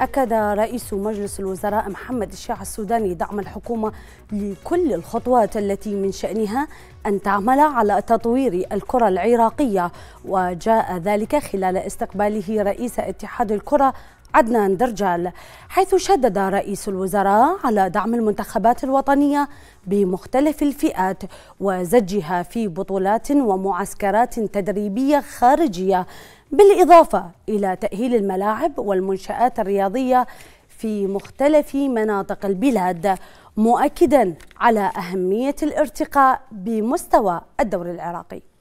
أكد رئيس مجلس الوزراء محمد الشيع السوداني دعم الحكومة لكل الخطوات التي من شأنها أن تعمل على تطوير الكرة العراقية وجاء ذلك خلال استقباله رئيس اتحاد الكرة عدنان درجال حيث شدد رئيس الوزراء على دعم المنتخبات الوطنية بمختلف الفئات وزجها في بطولات ومعسكرات تدريبية خارجية بالإضافة إلى تأهيل الملاعب والمنشآت الرياضية في مختلف مناطق البلاد مؤكدا على أهمية الارتقاء بمستوى الدوري العراقي